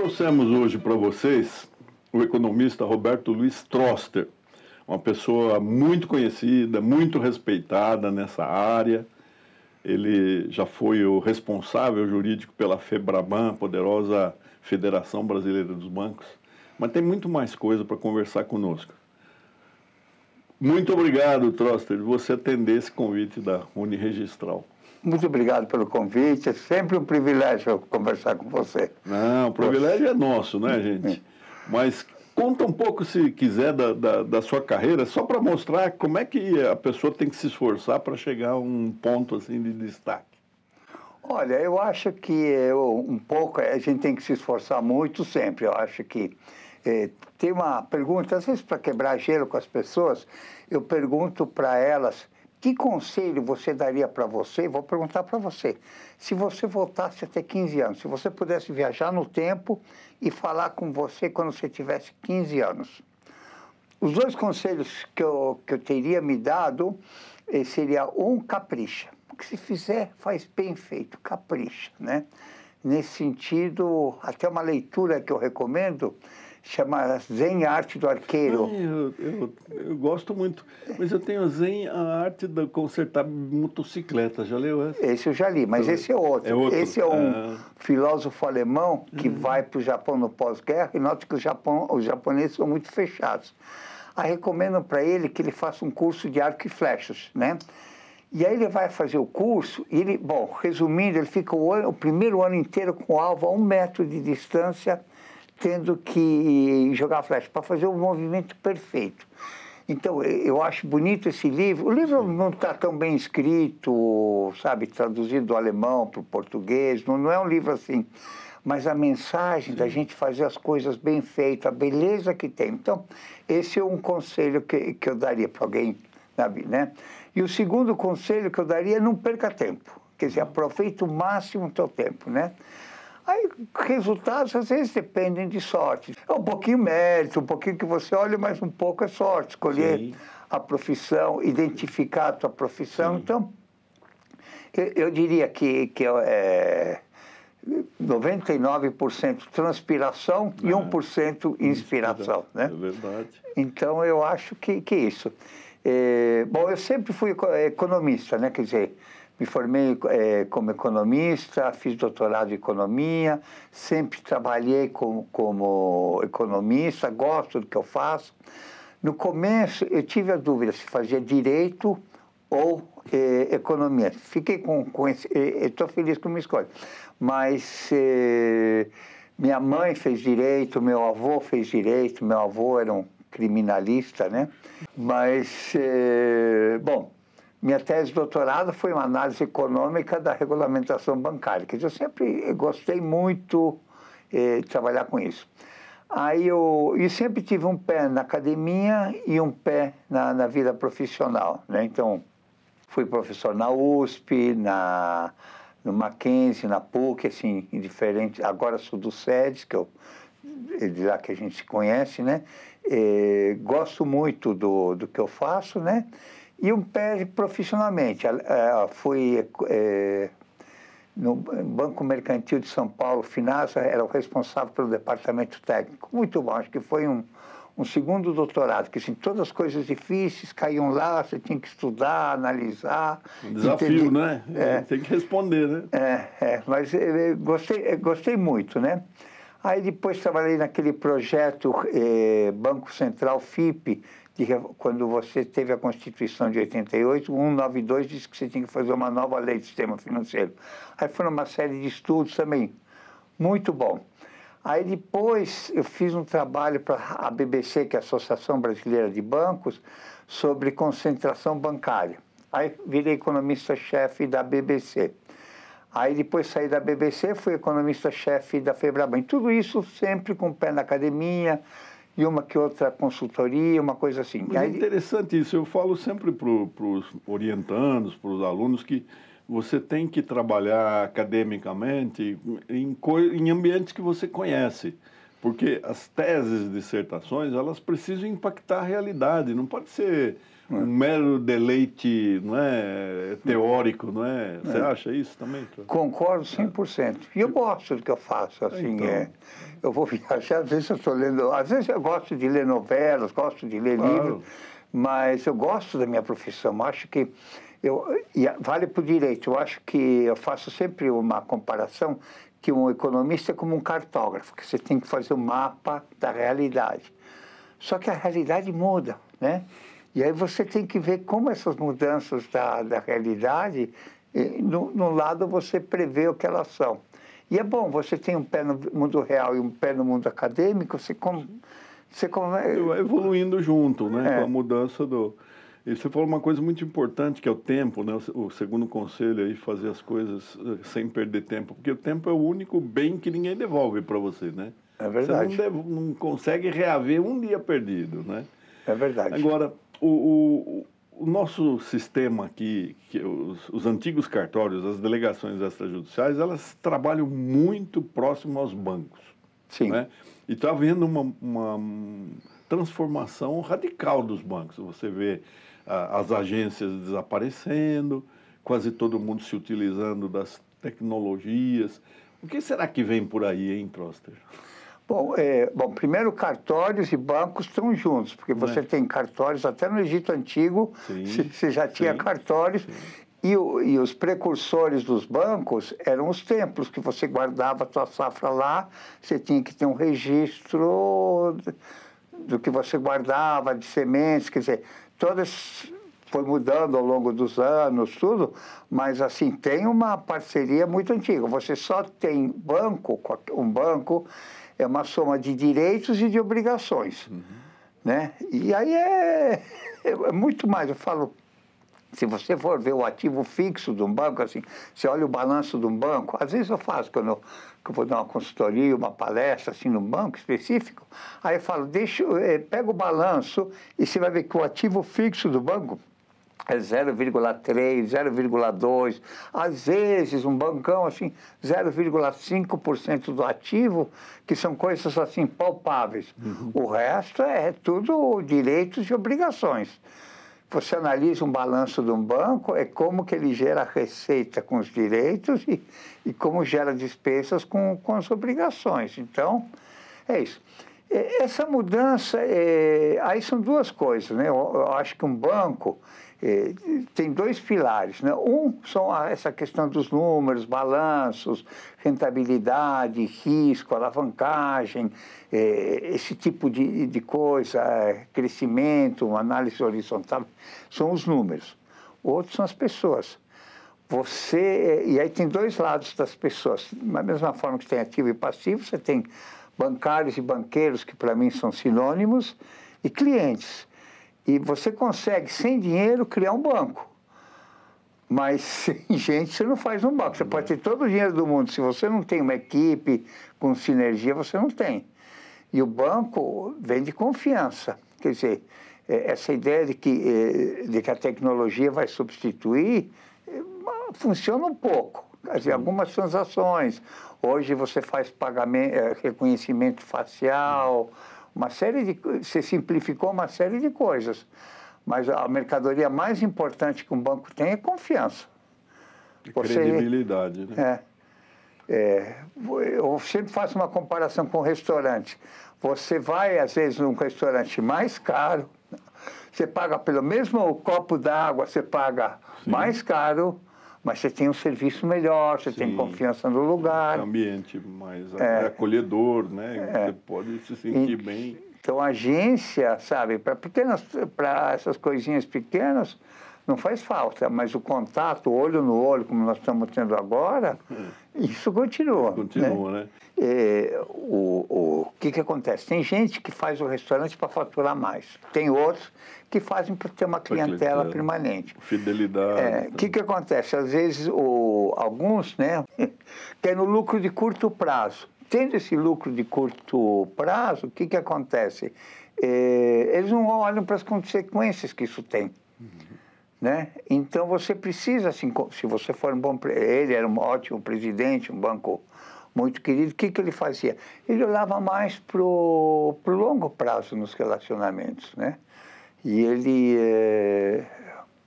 trouxemos hoje para vocês o economista Roberto Luiz Troster, uma pessoa muito conhecida, muito respeitada nessa área. Ele já foi o responsável jurídico pela FEBRABAN, poderosa Federação Brasileira dos Bancos, mas tem muito mais coisa para conversar conosco. Muito obrigado, Troster, de você atender esse convite da Uniregistral. Muito obrigado pelo convite. É sempre um privilégio conversar com você. Não, o privilégio é nosso, né, gente? Mas conta um pouco, se quiser, da, da, da sua carreira, só para mostrar como é que a pessoa tem que se esforçar para chegar a um ponto assim de destaque. Olha, eu acho que eu, é um pouco a gente tem que se esforçar muito sempre. Eu acho que é, tem uma pergunta, às vezes para quebrar gelo com as pessoas, eu pergunto para elas que conselho você daria para você? Vou perguntar para você. Se você voltasse até 15 anos, se você pudesse viajar no tempo e falar com você quando você tivesse 15 anos. Os dois conselhos que eu, que eu teria me dado eh, seria um capricha. O que se fizer, faz bem feito, capricha, né? Nesse sentido, até uma leitura que eu recomendo chama Zen Arte do Arqueiro. Ah, eu, eu, eu, gosto muito, mas eu tenho Zen a Arte de Consertar Motocicleta, já leu essa? Esse eu já li, mas eu... Então, esse é outro. é outro. Esse é um ah. filósofo alemão que uhum. vai para o Japão no pós-guerra e nota que Japão, os japoneses são muito fechados. Aí recomendo para ele que ele faça um curso de arco e flechas, né? E aí ele vai fazer o curso e ele, bom, resumindo, ele fica o, ano, o primeiro ano inteiro com o alvo a um metro de distância tendo que jogar flecha para fazer o um movimento perfeito. Então, eu acho bonito esse livro. O livro não está tão bem escrito, sabe, traduzido do alemão para o português, não, não é um livro assim. Mas a mensagem Sim. da gente fazer as coisas bem feitas, a beleza que tem. Então, esse é um conselho que, que eu daria para alguém na vida, né? E o segundo conselho que eu daria é não perca tempo. Quer dizer, aproveita o máximo o teu tempo, né? Aí, resultados às vezes dependem de sorte. É um pouquinho mérito, um pouquinho que você olha, mas um pouco é sorte. Escolher Sim. a profissão, identificar a tua profissão. Sim. Então, eu, eu, diria que, que é 99% transpiração é. e 1% inspiração. Né? É né? verdade. Então, eu acho que, que isso. É, bom, eu sempre fui economista, né? Quer dizer me formei é, como economista, fiz doutorado em economia, sempre trabalhei com, como economista, gosto do que eu faço. No começo, eu tive a dúvida se fazia direito ou é, economia. Fiquei com, com esse, estou é, é, feliz com a minha escolha. Mas minha mãe fez direito, meu avô fez direito, meu avô era um criminalista, né? Mas, bom, minha tese de doutorado foi uma análise econômica da regulamentação bancária, que eu sempre gostei muito eh, de trabalhar com isso. Aí eu, eu sempre tive um pé na academia e um pé na, na vida profissional, né? Então, fui professor na USP, na, no Mackenzie, na PUC, assim, diferentes. Agora sou do SEDES, que eu, é de lá que a gente se conhece, né? E, eh, gosto muito do, do que eu faço, né? E um pé profissionalmente. É, Fui é, no Banco Mercantil de São Paulo, Finança, era o responsável pelo departamento técnico. Muito bom, acho que foi um, um segundo doutorado, que assim, todas as coisas difíceis caíam lá, você tinha que estudar, analisar. Um desafio, entender. né? É, Tem que responder, né? É, é mas é, é gostei, é, gostei muito, né? Aí depois trabalhei naquele projeto Banco Central FIP, de, quando você teve a Constituição de 88, 192 disse que você tinha que fazer uma nova lei de sistema financeiro. Aí foram uma série de estudos também, muito bom. Aí depois eu fiz um trabalho para a BBC, que é a Associação Brasileira de Bancos, sobre concentração bancária. Aí virei economista-chefe da BBC. Aí depois saí da BBC, fui economista-chefe da Febraban. Tudo isso sempre com o pé na academia, e uma que outra consultoria, uma coisa assim. Mas é interessante isso. Eu falo sempre para os orientandos, para os alunos, que você tem que trabalhar academicamente em, em ambientes que você conhece. Porque as teses, dissertações, elas precisam impactar a realidade. Não pode ser um é. mero deleite não é? é, teórico, não é? Você é. acha isso também? Concordo 100%. E eu gosto do que eu faço, assim, então. é. Eu vou viajar, às vezes eu estou lendo, às vezes eu gosto de ler novelas, gosto de ler claro. livros, mas eu gosto da minha profissão, acho que eu, vale para o direito, eu acho que eu faço sempre uma comparação que um economista é como um cartógrafo, que você tem que fazer o um mapa da realidade. Só que a realidade muda, né? E aí você tem que ver como essas mudanças da, da realidade, eh, no, lado você prevê o que elas são. E é bom, você tem um pé no mundo real e um pé no mundo acadêmico, você, com, você com... vai eh, evoluindo junto, né? É. Com a mudança do. E você falou uma coisa muito importante, que é o tempo, né? O segundo conselho aí, fazer as coisas eh, sem perder tempo, porque o tempo é o único bem que ninguém devolve para você, né? É verdade. Você não, não consegue reaver um dia perdido, né? É verdade. Agora, o, o, o nosso sistema aqui, que os, os antigos cartórios, as delegações extrajudiciais, elas trabalham muito próximo aos bancos. Sim. Né? E está havendo uma, uma, transformação radical dos bancos. Você vê ah, as agências desaparecendo, quase todo mundo se utilizando das tecnologias. O que será que vem por aí, hein, Troster? Bom, é, bom, primeiro cartórios e bancos estão juntos, porque né? você é. tem cartórios até no Egito Antigo, você já tinha sim, cartórios, sim. E, e, os precursores dos bancos eram os templos, que você guardava a sua safra lá, você tinha que ter um registro do que você guardava, de sementes, quer dizer, todas foi mudando ao longo dos anos, tudo, mas assim, tem uma parceria muito antiga. Você só tem banco, um banco é uma soma de direitos e de obrigações. Uhum. Né? E aí é, é, é muito mais, eu falo, se você for ver o ativo fixo de um banco, assim, você olha o balanço de um banco, às vezes eu faço quando eu, eu vou dar uma consultoria, uma palestra, assim, num banco específico, aí eu falo, deixa, eh, pega o balanço e você vai ver que o ativo fixo do banco é 0,3, 0,2, às vezes um bancão assim, 0,5% do ativo, que são coisas assim palpáveis. Uhum. O resto é tudo direitos e obrigações. Você analisa um balanço de um banco, é como que ele gera receita com os direitos e, e como gera despesas com, com as obrigações. Então, é isso. Essa mudança, é, aí são duas coisas, né? Eu, eu acho que um banco eh, tem dois pilares. Né? Um são essa questão dos números, balanços, rentabilidade, risco, alavancagem, eh, esse tipo de, de coisa, eh, crescimento, análise horizontal, são os números. Outros são as pessoas você e aí tem dois lados das pessoas da mesma forma que tem ativo e passivo você tem bancários e banqueiros que para mim são sinônimos e clientes e você consegue, sem dinheiro, criar um banco. Mas sem gente, você não faz um banco. Você pode ter todo o dinheiro do mundo. Se você não tem uma equipe com sinergia, você não tem. E o banco vem de confiança. Quer dizer, é, essa ideia de que, é, de que a tecnologia vai substituir é, funciona um pouco. Quer dizer, algumas transações. Hoje você faz pagamento, reconhecimento facial. Hum uma série de se simplificou uma série de coisas. Mas a mercadoria mais importante que um banco tem é confiança. Você, credibilidade, né? É, é, eu sempre faço uma comparação com o um restaurante. Você vai, às vezes, num restaurante mais caro, você paga pelo mesmo copo d'água, você paga Sim. mais caro, mas você tem um serviço melhor, você Sim, tem confiança no lugar. Um ambiente mais é, acolhedor, né? É, você pode se sentir e, bem. Então, a agência, sabe, para pequenas, para essas coisinhas pequenas, não faz falta, mas o contato, olho no olho, como nós estamos tendo agora, é. Isso continua. Né? Continua, né? né? E, o, o que, que acontece? Tem gente que faz o restaurante para faturar mais. Tem outros que fazem para ter uma clientela, clientela, permanente. Fidelidade. O é, então. que, que acontece? Às vezes, o, alguns né, querem o lucro de curto prazo. Tendo esse lucro de curto prazo, o que, que acontece? É, eles não olham para as consequências que isso tem. Uhum. Né? Então você precisa, assim, se você for um bom. Ele era um ótimo presidente, um banco muito querido. O que, que ele fazia? Ele olhava mais para o longo prazo nos relacionamentos. Né? E ele, é,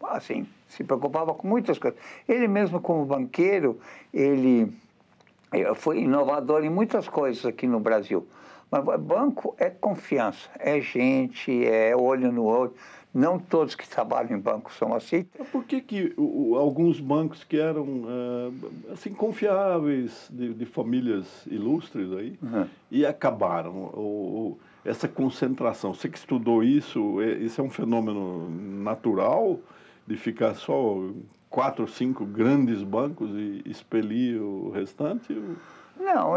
assim, se preocupava com muitas coisas. Ele mesmo, como banqueiro, ele eh, foi inovador em muitas coisas aqui no Brasil. Mas banco é confiança, é gente, é olho no olho. Não todos que trabalham em bancos são assim. Por que, que alguns bancos que eram ah, assim confiáveis de, de, famílias ilustres aí uhum. e acabaram? Ou, essa concentração. Você que estudou isso, é, isso é um fenômeno natural de ficar só quatro, cinco grandes bancos e expelir o restante? Ou... Não,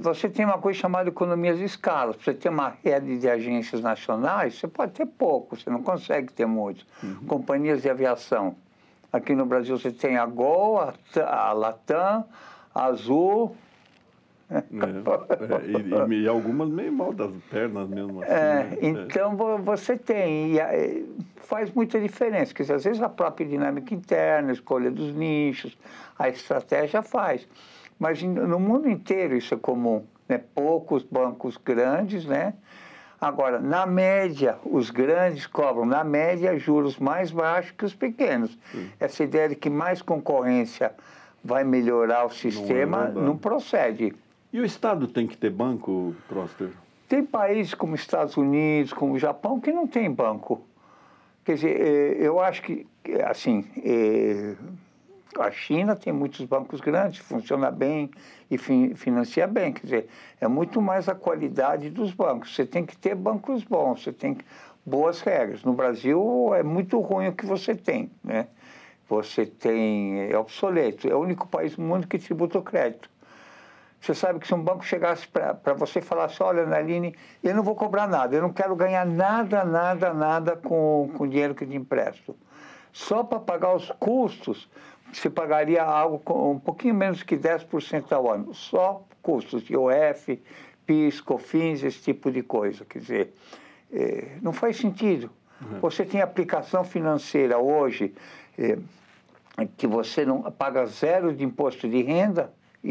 você tem uma coisa chamada economias de escala. Você tem uma rede de agências nacionais, você pode ter pouco, você não consegue ter muitos. Uhum. Companhias de aviação. Aqui no Brasil você tem a Gol, a Latam, a Azul, é, é, e, e, algumas meio mal das pernas mesmo. Assim, é, né? É. Então você tem, e faz muita diferença, porque às vezes a própria dinâmica interna, a escolha dos nichos, a estratégia faz mas no mundo inteiro isso é comum. Né? Poucos bancos grandes, né? Agora, na média, os grandes cobram, na média, juros mais baixos que os pequenos. Hum. Essa ideia de que mais concorrência vai melhorar o é sistema não, não procede. E o Estado tem que ter banco, Croster? Tem países como Estados Unidos, como o Japão, que não tem banco. Quer dizer, eh, eu acho que, eh, assim, eh, a China tem muitos bancos grandes, funciona bem e fin financia bem. Quer dizer, é muito mais a qualidade dos bancos. Você tem que ter bancos bons, você tem boas regras. No Brasil é muito ruim o que você tem, né? Você tem é obsoleto. É o único país do mundo que tributa o crédito. Você sabe que se um banco chegasse para você e falasse, olha, Naline, eu não vou cobrar nada, eu não quero ganhar nada, nada, nada com, com o dinheiro que te empresto. Só para pagar os custos se pagaria algo com um pouquinho menos que 10% ao ano, só custos de OF, PIS, COFINS, esse tipo de coisa. Quer dizer, é, não faz sentido. Uhum. Você tem aplicação financeira hoje é, que você não paga zero de imposto de renda e,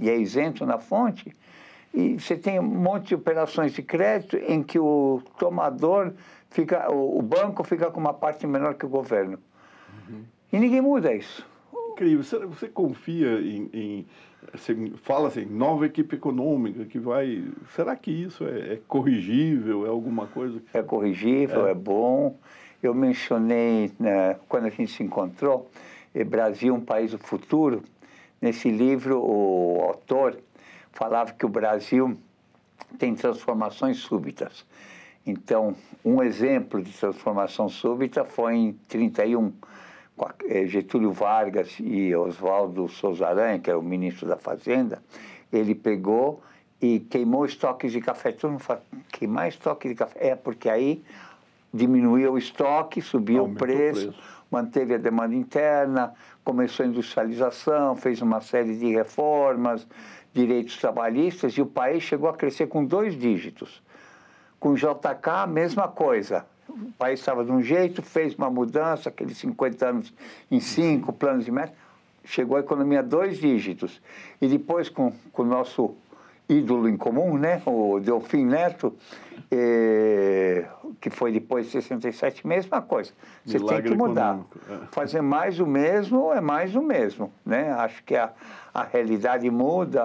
e, e é isento na fonte, e você tem um monte de operações de crédito em que o tomador fica, o, o banco fica com uma parte menor que o governo. Uhum. E ninguém muda isso. Incrível. Você, confia em, em você fala assim, nova equipe econômica que vai. Será que isso é, é corrigível? É alguma coisa que... É corrigível, é. é, bom. Eu mencionei, né, quando a gente se encontrou, eh, Brasil, um país do futuro. Nesse livro, o autor falava que o Brasil tem transformações súbitas. Então, um exemplo de transformação súbita foi em 31 eh, Getúlio Vargas e Oswaldo Souza Aranha, que era é o ministro da Fazenda, ele pegou e queimou estoques de café. Todo mundo fala, queimar estoque de café? É, porque aí diminuiu o estoque, subiu o preço, o preço, manteve a demanda interna, começou a industrialização, fez uma série de reformas, direitos trabalhistas, e o país chegou a crescer com dois dígitos. Com o JK, a mesma coisa o país estava de um jeito, fez uma mudança, aqueles 50 anos em cinco uhum. planos de meta, chegou a economia a dois dígitos. E depois, com, com o nosso ídolo em comum, né, o Delfim Neto, eh, que foi depois de 67, mesma coisa. Você Milagre tem que mudar. É. Fazer mais o mesmo é mais o mesmo. Né? Acho que a, a realidade muda,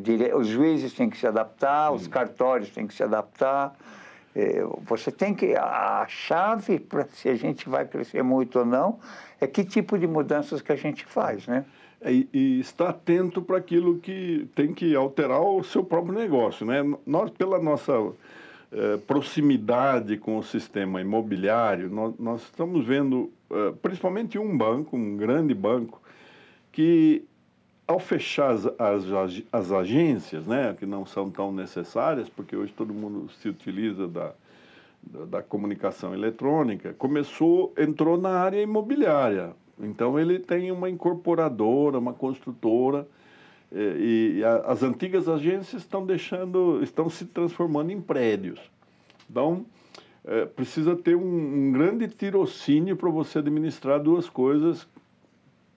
dire... os juízes têm que se adaptar, Sim. os cartórios têm que se adaptar é, você tem que a chave para se a gente vai crescer muito ou não é que tipo de mudanças que a gente faz, né? É, e, e estar atento para aquilo que tem que alterar o seu próprio negócio, né? Nós pela nossa eh, proximidade com o sistema imobiliário, nós, nós estamos vendo eh, principalmente um banco, um grande banco, que ao fechar as, as, as agências, né, que não são tão necessárias, porque hoje todo mundo se utiliza da, da, da comunicação eletrônica, começou, entrou na área imobiliária. Então ele tem uma incorporadora, uma construtora, eh, e, e a, as antigas agências estão deixando, estão se transformando em prédios. Então é, precisa ter um, um grande tirocínio para você administrar duas coisas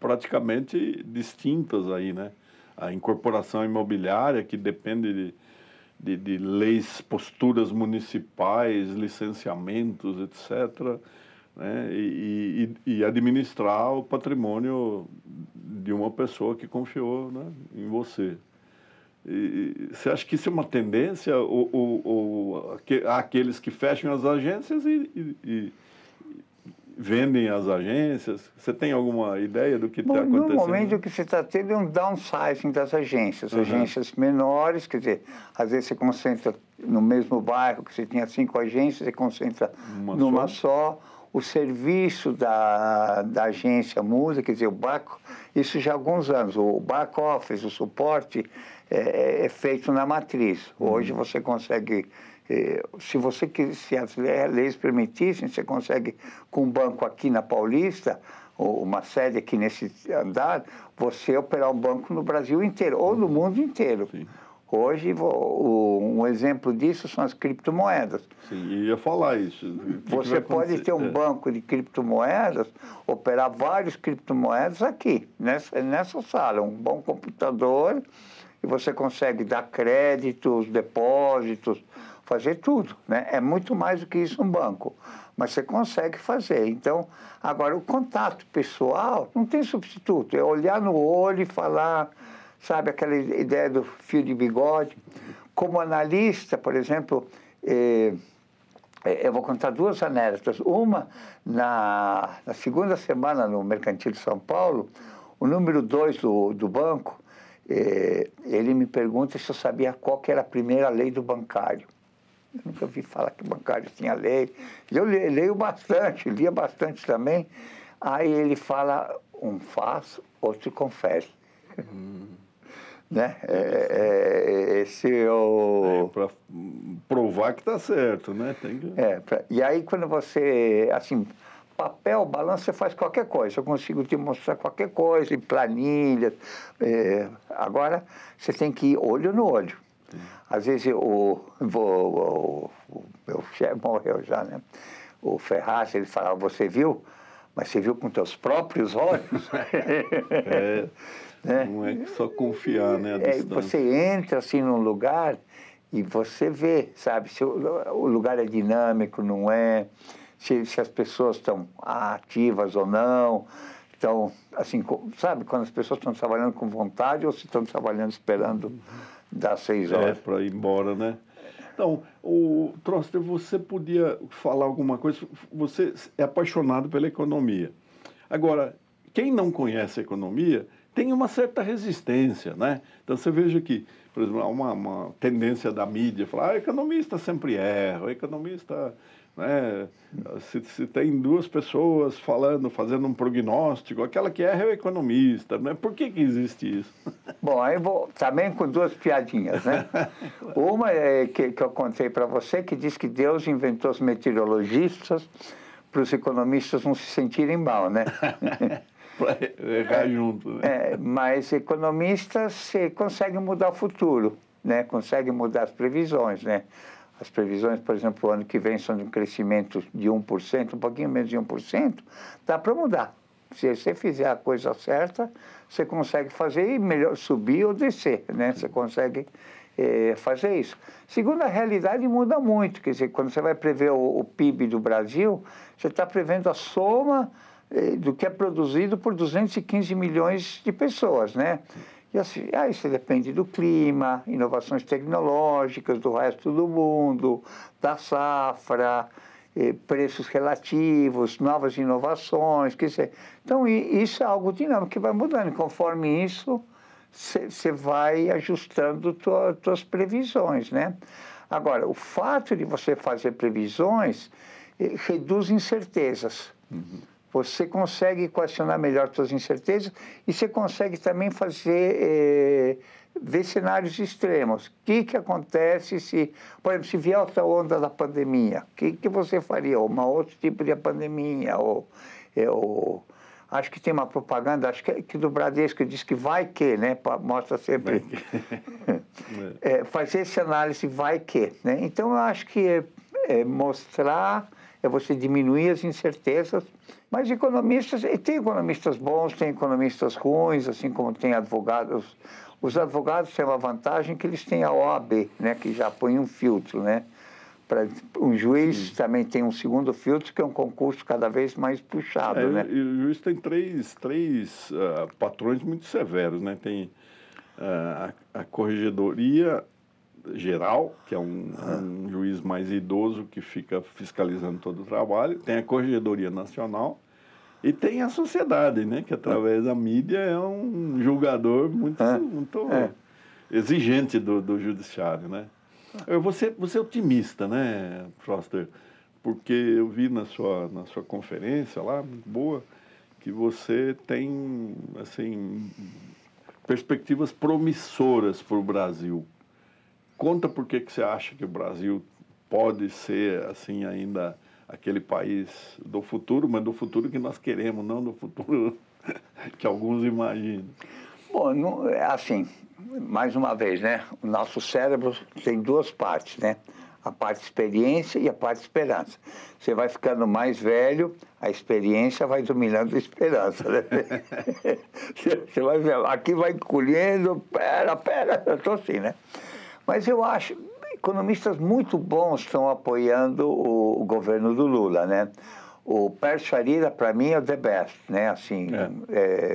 praticamente distintas aí, né? A incorporação imobiliária, que depende de, de, de leis, posturas municipais, licenciamentos, etc., né? E, e, e, administrar o patrimônio de uma pessoa que confiou né? em você. E, você acha que isso é uma tendência ou, ou, ou aqueles que fecham as agências e, vendem as agências? Você tem alguma ideia do que está acontecendo? Normalmente o que você está tendo é um downsizing das agências, uhum. agências menores, quer dizer, às vezes você concentra no mesmo bairro que você tinha cinco agências, você concentra uma numa só. só. O serviço da, da agência muda, quer dizer, o back, isso já há alguns anos, o back office, o suporte é, é, é feito na matriz. Hoje uhum. você consegue é, se você se as leis permitissem, você consegue com um banco aqui na Paulista uma sede aqui nesse andar, você operar um banco no Brasil inteiro ou no mundo inteiro. Sim. Hoje, um exemplo disso são as criptomoedas. Sim, ia falar isso. Você pode ter um é. banco de criptomoedas, operar várias criptomoedas aqui, nessa, nessa sala, um bom computador, e você consegue dar créditos, depósitos, fazer tudo, né? É muito mais do que isso um banco, mas você consegue fazer. Então, agora o contato pessoal não tem substituto. É olhar no olho e falar, sabe aquela ideia do fio de bigode. Como analista, por exemplo, eh, eh eu vou contar duas anedotas. Uma, na, na, segunda semana no Mercantil de São Paulo, o número dois do, do banco, eh, ele me pergunta se eu sabia qual que era a primeira lei do bancário. Eu nunca vi falar que bancário tinha lei. Eu leio bastante, lia bastante também. Aí ele fala um faz, outro confere. Hum. Né? É, é, é esse é o... É, para provar que está certo, né? Que... É, pra... E aí quando você, assim, papel, balanço, você faz qualquer coisa. Eu consigo te mostrar qualquer coisa, em planilha. É, agora, você tem que ir olho no olho. Sim. Às vezes o, o, o, o meu chefe morreu já, né? O Ferraz, ele falava, você viu? Mas você viu com teus próprios olhos? é, né? Não é só confiar, né? É, você entra assim num lugar e você vê, sabe, se o, lugar é dinâmico, não é, se, se as pessoas estão ativas ou não, Então, assim, sabe, quando as pessoas estão trabalhando com vontade ou se estão trabalhando esperando. Uhum das seis é, horas. É, para ir embora, né? Então, o Troster, você podia falar alguma coisa? Você é apaixonado pela economia. Agora, quem não conhece a economia tem uma certa resistência, né? Então, você veja que, por exemplo, há uma, uma tendência da mídia falar ah, economista sempre erra, economista né? Se, se, tem duas pessoas falando, fazendo um prognóstico, aquela que erra é o economista, né? Por que, que existe isso? Bom, aí vou também tá com duas piadinhas, né? Uma é que, que eu contei para você, que diz que Deus inventou os meteorologistas para os economistas não se sentirem mal, né? para errar junto, né? É, mas economistas conseguem mudar o futuro, né? Conseguem mudar as previsões, né? As previsões, por exemplo, o ano que vem são de um crescimento de 1%, um pouquinho menos de 1%, dá para mudar. Se você fizer a coisa certa, você consegue fazer e melhor subir ou descer, né? Você consegue é, fazer isso. Segundo, a realidade muda muito. Quer dizer, quando você vai prever o, o PIB do Brasil, você está prevendo a soma eh, do que é produzido por 215 milhões de pessoas, né? E assim, ah, isso depende do clima, inovações tecnológicas, do resto do mundo, da safra, eh, preços relativos, novas inovações. Quer dizer, então, isso é algo dinâmico que vai mudando. Conforme isso, você vai ajustando suas previsões, né? Agora, o fato de você fazer previsões eh, reduz incertezas. Uhum. Você consegue equacionar melhor suas incertezas e você consegue também fazer é, ver cenários extremos. O que, que acontece se, por exemplo, se vier outra onda da pandemia? O que, que você faria? Ou uma outro tipo de pandemia? Ou, é, ou acho que tem uma propaganda, acho que, que do Bradesco diz que vai que, né? Mostra sempre. é, fazer essa análise vai que, né? Então eu acho que é, é mostrar, é você diminuir as incertezas, mas economistas, e tem economistas bons, tem economistas ruins, assim como tem advogados. Os advogados têm uma vantagem que eles têm a OAB, né, que já põe um filtro, né? Pra, um juiz Sim. também tem um segundo filtro, que é um concurso cada vez mais puxado, é, né? E o juiz tem três, três uh, patrões muito severos, né? Tem uh, a, a corregedoria, geral, que é um, ah. um, juiz mais idoso que fica fiscalizando todo o trabalho, tem a Corregedoria Nacional, e tem a sociedade, né? Que através da mídia é um julgador muito, é. muito é. exigente do, do judiciário, né? Você, você é otimista, né, Foster? Porque eu vi na sua, na sua conferência lá, muito boa, que você tem, assim, perspectivas promissoras para o Brasil. Conta por que, que você acha que o Brasil pode ser, assim, ainda aquele país do futuro, mas do futuro que nós queremos, não do futuro que alguns imaginam. Bom, não, é assim, mais uma vez, né? O nosso cérebro tem duas partes, né? A parte experiência e a parte esperança. Você vai ficando mais velho, a experiência vai dominando a esperança. Né? Você vai aqui vai colhendo, pera, pera, eu tô assim, né? Mas eu acho, economistas muito bons estão apoiando o, o governo do Lula, né? O Pércio Arira, para mim, é o the best, né? Assim, é.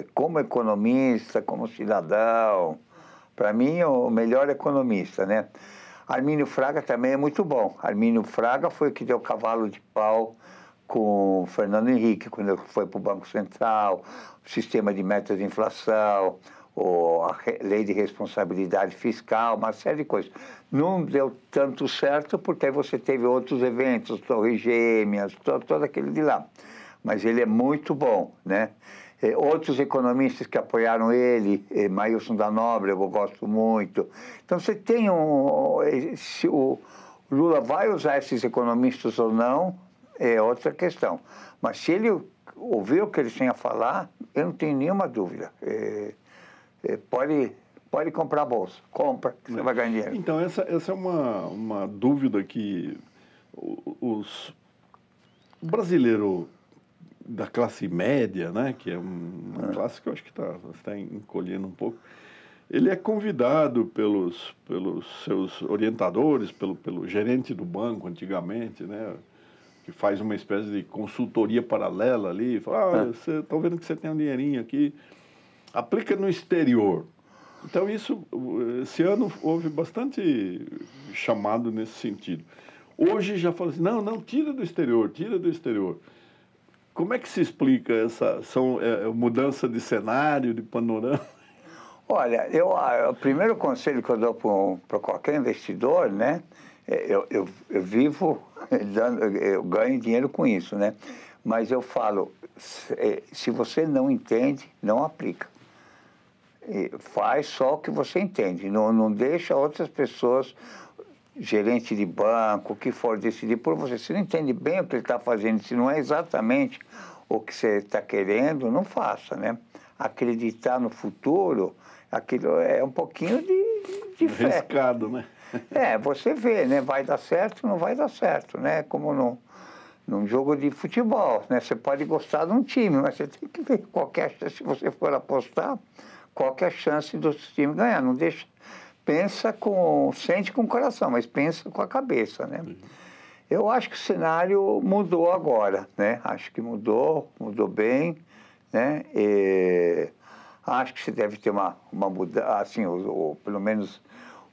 É, como economista, como cidadão, para mim, é o melhor economista, né? Armínio Fraga também é muito bom. Armínio Fraga foi o que deu cavalo de pau com o Fernando Henrique, quando ele foi para o Banco Central, sistema de metas de inflação, ou a lei de responsabilidade fiscal, uma série de coisas. Não deu tanto certo porque aí você teve outros eventos, Torre Gêmeas, todo, todo aquele de lá. Mas ele é muito bom, né? Eh, outros economistas que apoiaram ele, eh, da Nobre, eu gosto muito. Então você tem um. Se o Lula vai usar esses economistas ou não, é outra questão. Mas se ele ouvir o que eles têm a falar, eu não tenho nenhuma dúvida. Eh, é, pode, pode comprar bolsa. Compra, que você né. vai ganhar dinheiro. Então, essa, essa é uma, uma dúvida que os o brasileiro da classe média, né, que é uma é. classe que eu acho que está tá encolhendo um pouco, ele é convidado pelos, pelos seus orientadores, pelo, pelo gerente do banco antigamente, né, que faz uma espécie de consultoria paralela ali, fala, ah, você, tá vendo que você tem um dinheirinho aqui, aplica no exterior. Então, isso, esse ano houve bastante chamado nesse sentido. Hoje já fala assim, não, não, tira do exterior, tira do exterior. Como é que se explica essa são, é, é mudança de cenário, de panorama? Olha, eu, o primeiro conselho que eu dou para qualquer investidor, né? É, eu, eu, eu vivo, eu ganho dinheiro com isso, né? Mas eu falo, se é, você não entende, não aplica faz só o que você entende, não, não deixa outras pessoas, gerente de banco, o que for, decidir por você. Se não entende bem o que ele está fazendo, se não é exatamente o que você está querendo, não faça, né? Acreditar no futuro, aquilo é um pouquinho de, de fé. Riscado, né? É, você vê, né? Vai dar certo, ou não vai dar certo, né? Como no num jogo de futebol, né? Você pode gostar de um time, mas você tem que ver qualquer é se você for apostar, qual é a chance do time ganhar. Não deixa. Pensa com. Sente com o coração, mas pensa com a cabeça, né? Uhum. Eu acho que o cenário mudou agora, né? Acho que mudou, mudou bem, né? E acho que se deve ter uma, uma mudança, assim, ou, ou, pelo menos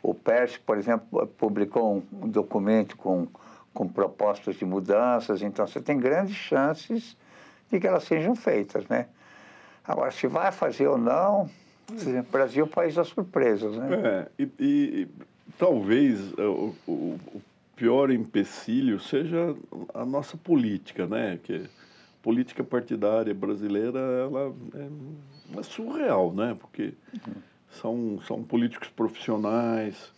o Pérez, por exemplo, publicou um, documento com, com propostas de mudanças, então você tem grandes chances de que elas sejam feitas, né? Agora, se vai fazer ou não, Dizer, o Brasil é o país das surpresas, né? É, e, e talvez o, o, o, pior empecilho seja a nossa política, né? Que a política partidária brasileira ela é, é surreal, né? Porque são, são políticos profissionais,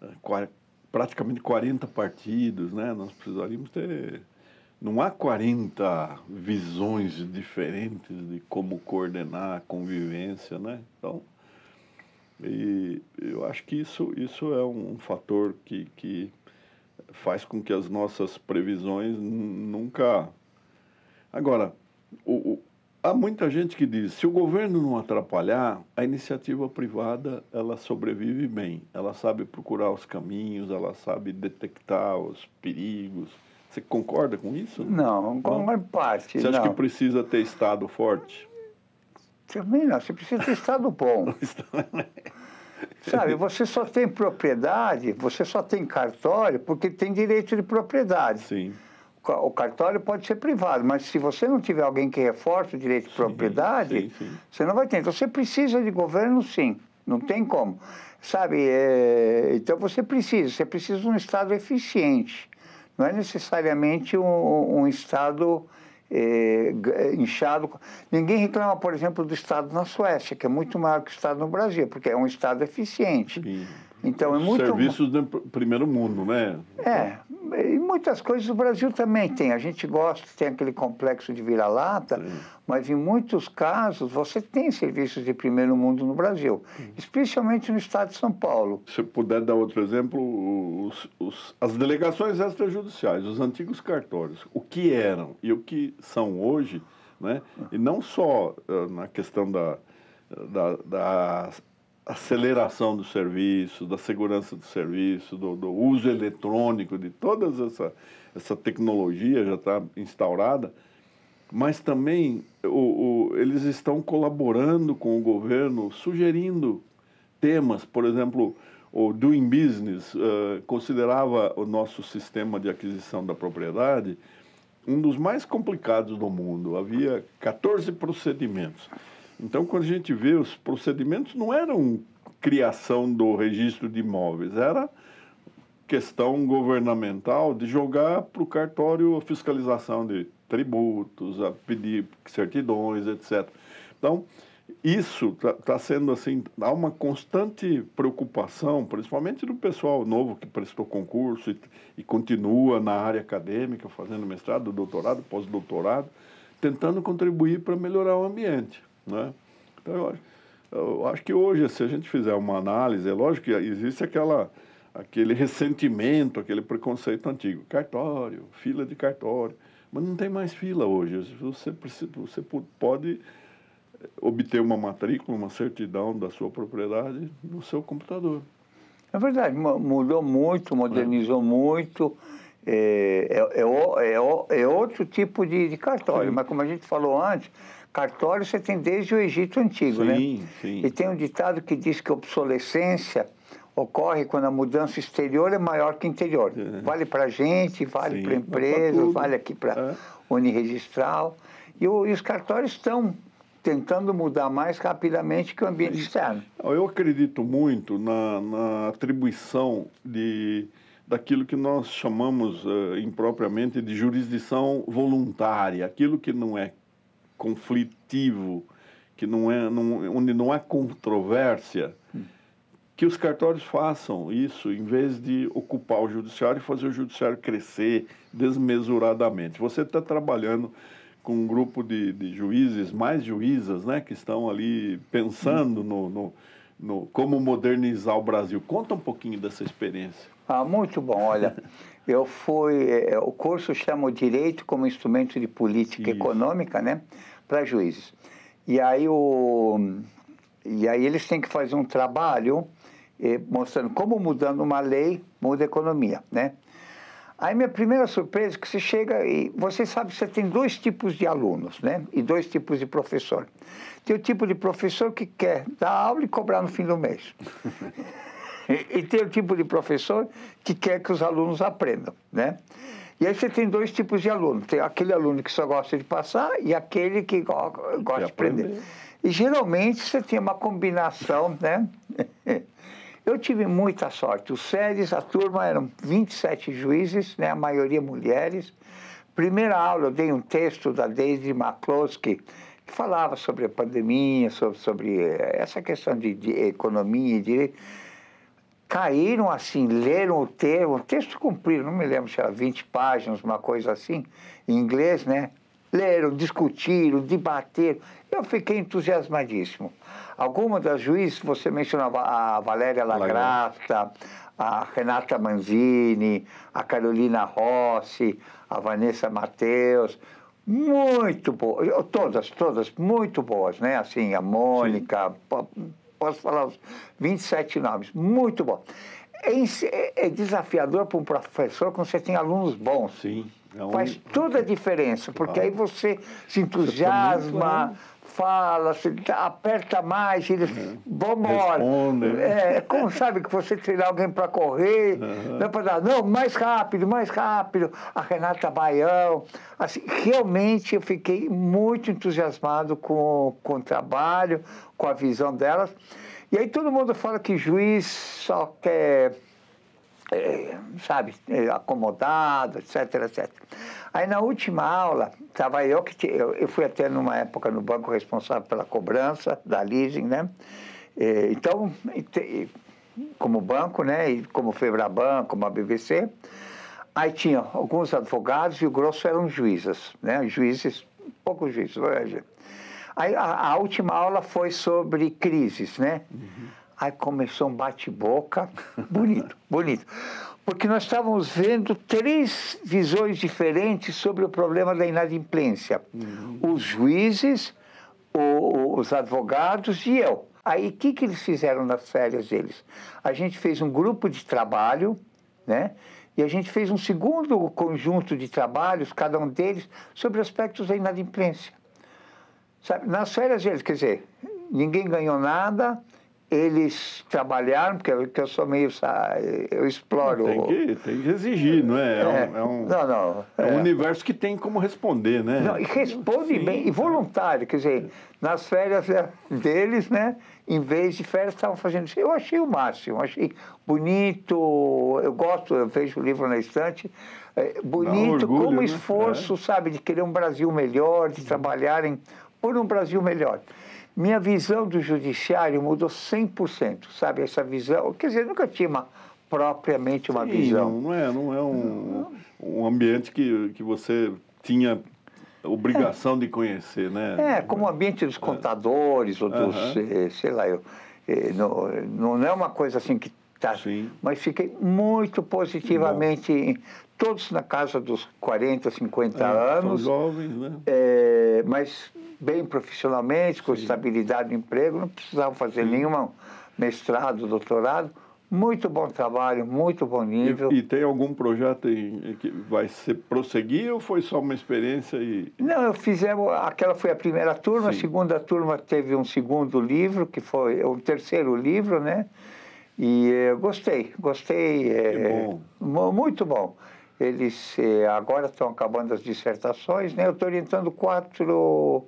é, praticamente 40 partidos, né? Nós precisaríamos ter não há 40 visões diferentes de como coordenar a convivência, né? Então, e eu acho que isso, isso é um fator que, que faz com que as nossas previsões nunca. Agora, o, o, há muita gente que diz: se o governo não atrapalhar, a iniciativa privada ela sobrevive bem. Ela sabe procurar os caminhos, ela sabe detectar os perigos você concorda com isso? Não, com uma parte. Você acha não. que precisa ter Estado forte? Também não, você precisa ter Estado bom. Sabe, você só tem propriedade, você só tem cartório porque tem direito de propriedade. Sim. O cartório pode ser privado, mas se você não tiver alguém que reforce o direito de propriedade, sim, sim. você não vai ter. Então você precisa de governo, sim. Não tem como. Sabe, é... então você precisa, você precisa de um Estado eficiente. Não é necessariamente um, um Estado eh, eh, inchado. Ninguém reclama, por exemplo, do Estado na Suécia, que é muito maior que o Estado no Brasil, porque é um Estado eficiente. Sim. Então é muito serviços do primeiro mundo, né? É, e muitas coisas o Brasil também tem. A gente gosta, tem aquele complexo de vira-lata, mas em muitos casos você tem serviços de primeiro mundo no Brasil, Sim. Hum. especialmente no estado de São Paulo. Se puder dar outro exemplo, os, os, as delegações extrajudiciais, os antigos cartórios, o que eram e o que são hoje, né? E não só uh, na questão da, da, da aceleração do serviço, da segurança do serviço, do, do uso eletrônico, de toda essa, essa tecnologia já está instaurada, mas também o, o, eles estão colaborando com o governo, sugerindo temas, por exemplo, o Doing Business uh, considerava o nosso sistema de aquisição da propriedade um dos mais complicados do mundo. Havia 14 procedimentos. Então, quando a gente vê os procedimentos, não eram criação do registro de imóveis, era questão governamental de jogar para o cartório a fiscalização de tributos, a pedir certidões, etc. Então, isso está tá sendo assim, há uma constante preocupação, principalmente do pessoal novo que prestou concurso e, e continua na área acadêmica, fazendo mestrado, doutorado, pós-doutorado, tentando contribuir para melhorar o ambiente. Né? Então, eu acho, eu acho que hoje, se a gente fizer uma análise, é lógico que existe aquela, aquele ressentimento, aquele preconceito antigo. Cartório, fila de cartório. Mas não tem mais fila hoje. Você, você pode obter uma matrícula, uma certidão da sua propriedade no seu computador. É verdade, mudou muito, modernizou é. muito. É, é, é, é, é, outro tipo de, de cartório, Sim. mas como a gente falou antes, Cartório você tem desde o Egito Antigo, sim, né? Sim. sim. E tem um ditado que diz que obsolescência ocorre quando a mudança exterior é maior que interior. É. Vale para a gente, vale para a empresa, vale aqui para é. Uniregistral. E, o, e os cartórios estão tentando mudar mais rapidamente que o ambiente externo. Eu acredito muito na, na atribuição de daquilo que nós chamamos uh, impropriamente de jurisdição voluntária, aquilo que não é conflitivo, que não é, não, onde não há controvérsia, hum. que os cartórios façam isso em vez de ocupar o judiciário e fazer o judiciário crescer desmesuradamente. Você está trabalhando com um grupo de, de, juízes, mais juízas, né, que estão ali pensando hum. no, no, no como modernizar o Brasil. Conta um pouquinho dessa experiência. Ah, muito bom. Olha, eu fui. É, o curso chama o Direito como Instrumento de Política Isso. Econômica, né? para juízes. E aí, o, e aí eles têm que fazer um trabalho eh, mostrando como mudando uma lei muda a economia, né? Aí minha primeira surpresa é que você chega e você sabe que você tem dois tipos de alunos, né? E dois tipos de professor. Tem o tipo de professor que quer dar aula e cobrar no fim do mês. e, e tem o tipo de professor que quer que os alunos aprendam, né? E aí você tem dois tipos de aluno. Tem aquele aluno que só gosta de passar e aquele que gosta que de aprender. E geralmente você tem uma combinação, né? Eu tive muita sorte. Os séries, a turma eram 27 juízes, né? a maioria mulheres. Primeira aula eu dei um texto da Daisy McCloskey, que falava sobre a pandemia, sobre, sobre eh, essa questão de, de economia e direito caíram assim, leram o texto, o texto comprido, não me lembro se era 20 páginas, uma coisa assim, em inglês, né? Leram, discutiram, debateram. Eu fiquei entusiasmadíssimo. Alguma das juízes, você mencionava a Valéria Lagrasta, a Renata Manzini, a Carolina Rossi, a Vanessa Mateus, muito boas, todas, todas muito boas, né? Assim, a Mônica, Sim posso falar os 27 nomes. Muito bom. É, é, é desafiador para um professor quando você tem alunos bons. Sim. É um... Faz toda a diferença, porque claro. aí você se entusiasma. Você né? fala, se aperta mais, eles uhum. vambora. É, como sabe que você tirar alguém para correr, uhum. não é para dar, não, mais rápido, mais rápido. A Renata Baião. Assim, realmente eu fiquei muito entusiasmado com, com o trabalho, com a visão delas. E aí todo mundo fala que juiz só quer, é, sabe, é, acomodado, etc, etc. Aí na última aula, estava eu que eu, eu fui até numa época no banco responsável pela cobrança da leasing, né? E, então, e, como banco, né? E como Febraban, como a BBC. Aí tinha alguns advogados e o grosso eram juízes, né? Juízes, poucos juízes, veja. Né, aí a, a, última aula foi sobre crises, né? Uhum. Aí começou um bate-boca, bonito, bonito porque nós estávamos vendo três visões diferentes sobre o problema da inadimplência. Uhum. Os juízes, o, os advogados e eu. Aí, o que, que eles fizeram nas férias deles? A gente fez um grupo de trabalho, né? E a gente fez um segundo conjunto de trabalhos, cada um deles, sobre aspectos da inadimplência. Sabe, nas férias deles, quer dizer, ninguém ganhou nada, eles trabalharam, porque eu, eu sou meio. Eu exploro. Tem que, tem que exigir, não é? É, é, um, é um, não, não, é um é. universo que tem como responder, né? Não, e responde Sim, bem, e voluntário, quer dizer, nas férias é, deles, né? Em vez de férias, estavam fazendo isso. Eu achei o máximo, achei bonito, eu gosto, eu vejo o livro na estante. É, bonito, um orgulho, como né? esforço, sabe, de querer um Brasil melhor, de trabalharem por um Brasil melhor. Minha visão do judiciário mudou 100%, sabe? Essa visão, quer dizer, nunca tinha uma, propriamente uma Sim, visão. Não é, não é um, um ambiente que, que você tinha obrigação é. de conhecer, né? É, como o ambiente dos é. contadores é. ou dos, uhum. sei lá, eu, eh, não, não é uma coisa assim que tá, Sim. mas fiquei muito positivamente, todos na casa dos 40, 50 é, anos. São jovens, né? É, mas bem profissionalmente, com Sim. estabilidade de emprego, não precisavam fazer nenhum mestrado, doutorado. Muito bom trabalho, muito bom nível. E, e tem algum projeto em, que vai ser prosseguir ou foi só uma experiência e... Não, eu fizemos, aquela foi a primeira turma, Sim. a segunda turma teve um segundo livro, que foi o é terceiro livro, né? E eh, eu gostei, gostei. É, bom. Muito bom. Eles eh, agora estão acabando as dissertações, né? Eu estou orientando quatro